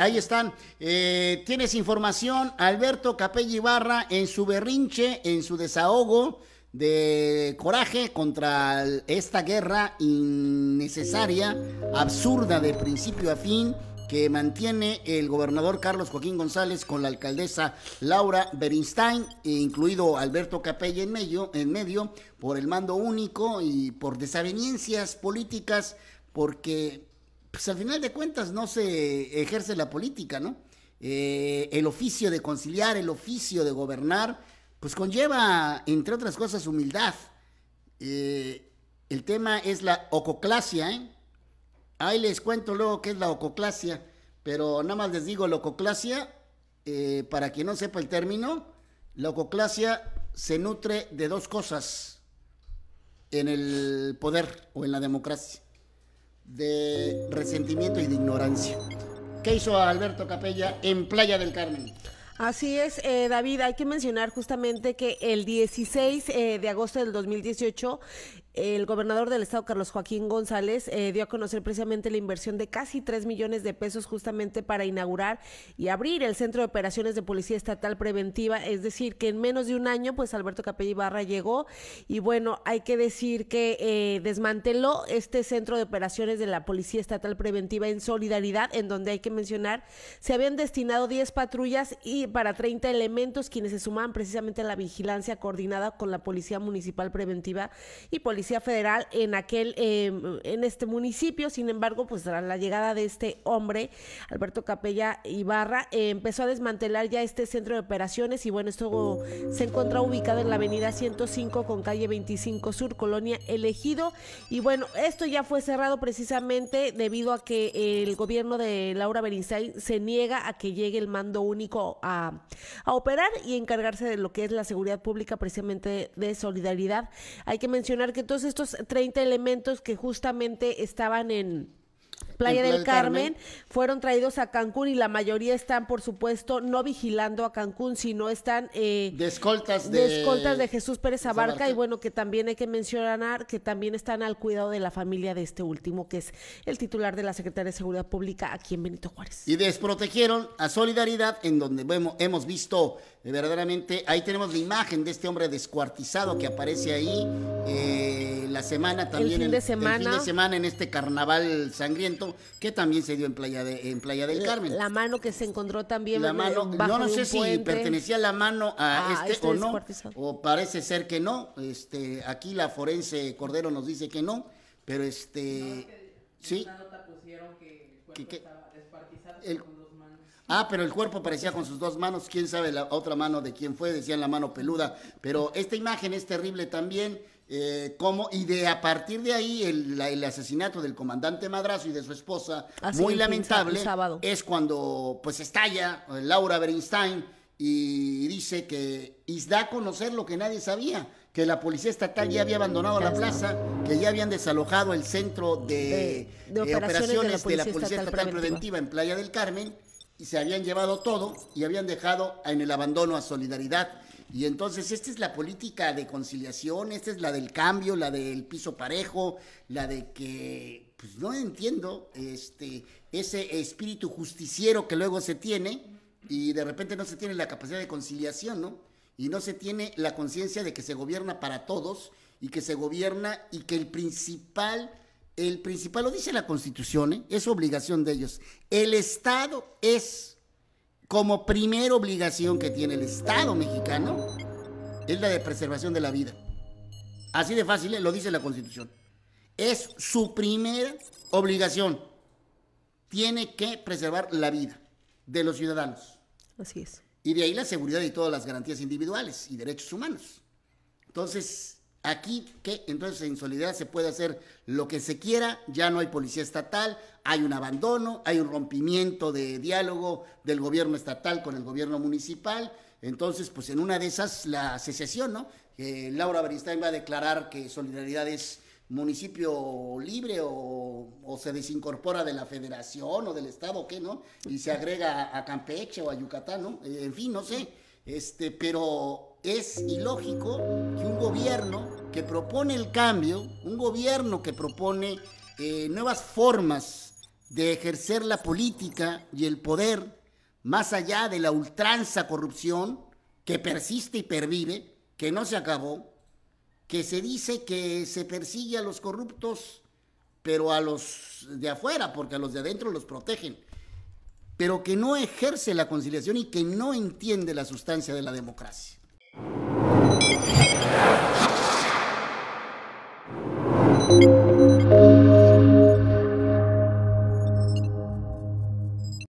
ahí están. Eh, tienes información, Alberto Capelli Barra en su berrinche, en su desahogo de coraje contra esta guerra innecesaria, absurda de principio a fin que mantiene el gobernador Carlos Joaquín González con la alcaldesa Laura Berinstein, e incluido Alberto Capelli en medio, en medio, por el mando único y por desavenencias políticas, porque pues al final de cuentas no se ejerce la política, ¿no? Eh, el oficio de conciliar, el oficio de gobernar, pues conlleva, entre otras cosas, humildad. Eh, el tema es la ococlasia, ¿eh? Ahí les cuento luego qué es la ococlasia, pero nada más les digo la ococlasia, eh, para quien no sepa el término, la ococlasia se nutre de dos cosas en el poder o en la democracia de resentimiento y de ignorancia. ¿Qué hizo Alberto Capella en Playa del Carmen? Así es, eh, David, hay que mencionar justamente que el 16 eh, de agosto del 2018 el gobernador del estado, Carlos Joaquín González, eh, dio a conocer precisamente la inversión de casi 3 millones de pesos justamente para inaugurar y abrir el Centro de Operaciones de Policía Estatal Preventiva. Es decir, que en menos de un año, pues Alberto Capella Barra llegó y bueno, hay que decir que eh, desmanteló este Centro de Operaciones de la Policía Estatal Preventiva en solidaridad, en donde hay que mencionar, se habían destinado 10 patrullas y para 30 elementos quienes se sumaban precisamente a la vigilancia coordinada con la Policía Municipal Preventiva y Policía Federal en aquel, em, en este municipio. Sin embargo, pues tras la llegada de este hombre, Alberto Capella Ibarra, eh, empezó a desmantelar ya este centro de operaciones y bueno, esto se encuentra ubicado en la avenida 105 con calle 25 Sur, Colonia Elegido. Y bueno, esto ya fue cerrado precisamente debido a que el gobierno de Laura Berinstein se niega a que llegue el mando único a, a operar y encargarse de lo que es la seguridad pública precisamente de solidaridad. Hay que mencionar que todos estos 30 elementos que justamente estaban en Playa, del Carmen, fueron traídos a Cancún y la mayoría están, por supuesto, no vigilando a Cancún, sino están... Descoltas eh, de escoltas de... de... de Jesús Pérez Abarca, y bueno, que también hay que mencionar que también están al cuidado de la familia de este último, que es el titular de la Secretaría de Seguridad Pública aquí en Benito Juárez. Y desprotegieron a Solidaridad, en donde hemos visto eh, verdaderamente, ahí tenemos la imagen de este hombre descuartizado que aparece ahí. Eh, la semana también. El fin de semana. en este carnaval sangriento que también se dio en Playa, en playa del eh, Carmen. La mano que se encontró también. La eh, mano, no, sé si pertenecía la mano a, ah, este, este, o no. O parece ser que no. Este, aquí la forense Cordero nos dice que no, pero este. sí. pusieron que estaba Ah, pero el cuerpo parecía con sus dos manos, quién sabe la otra mano de quién fue, decían la mano peluda, pero esta imagen es terrible también, eh, y de a partir de ahí el, asesinato del comandante Madrazo y de su esposa, ah, muy lamentable, es cuando pues estalla eh, Laura Bernstein y dice que y da a conocer lo que nadie sabía, que la policía estatal ya había abandonado la plaza, que ya habían desalojado el centro de, eh, operaciones, de la Policía, Estatal, preventiva en Playa del Carmen y se habían llevado todo y habían dejado en el abandono a Solidaridad y entonces, esta es la política de conciliación, esta es la del cambio, la del piso parejo, la de que, pues no entiendo, este, ese espíritu justiciero que luego se tiene y de repente no se tiene la capacidad de conciliación, ¿no? Y no se tiene la conciencia de que se gobierna para todos y que se gobierna y que el principal, el principal, lo dice la Constitución, ¿eh? es obligación de ellos. El Estado es como primera obligación que tiene el Estado mexicano es la de preservación de la vida. Así de fácil eh, lo dice la Constitución. Es su primera obligación. Tiene que preservar la vida de los ciudadanos. Así es. Y de ahí la seguridad y todas las garantías individuales y derechos humanos. Entonces, Aquí ¿qué? entonces en solidaridad se puede hacer lo que se quiera, ya no hay policía estatal, hay un abandono, hay un rompimiento de diálogo del gobierno estatal con el gobierno municipal. Entonces, pues en una de esas, la secesión, ¿no? Eh, Laura Beristain va a declarar que solidaridad es municipio libre o, se desincorpora de la federación o del estado, ¿qué no? Y se agrega a, Campeche o a Yucatán, ¿no? Eh, en fin, no sé. Este, pero es ilógico que un gobierno que propone el cambio, un gobierno que propone eh, nuevas formas de ejercer la política y el poder, más allá de la ultranza corrupción que persiste y pervive, que no se acabó, que se dice que se persigue a los corruptos, pero a los de afuera, porque a los de adentro los protegen pero que no ejerce la conciliación y que no entiende la sustancia de la democracia.